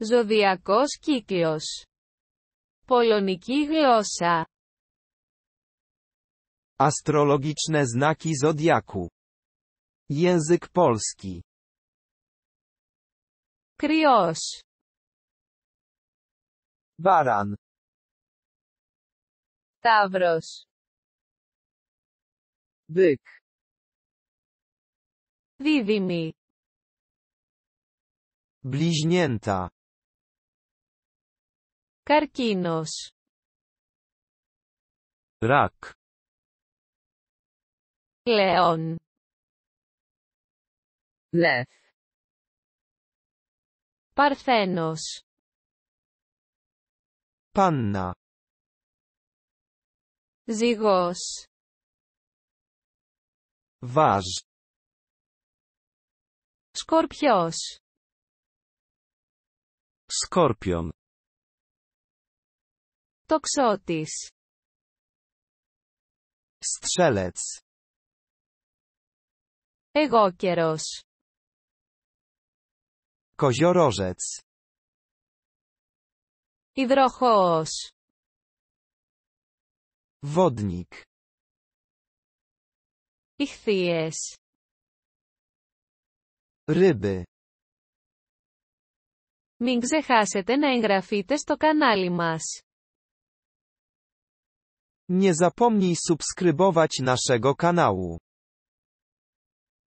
Zodiakos κύκλος. poloniki γλώσσα. Astrologiczne znaki zodiaku. Język polski. Κρυός. Baran. Ταύρος. Byk. Δίδυμη. Bliźnięta. καρκίνος ρακ λέον λεφ παρθένος Πάννα. Ζυγός. Βάζ. Σκορπιός. Σκόρπιον. Τοξότης. στρέλετς, Εγώ καιρός. Koziorożec. βόδνικ, Wodnik. Ιχθύες. Μην ξεχάσετε να εγγραφείτε στο κανάλι μας. Nie zapomnij subskrybować naszego kanału.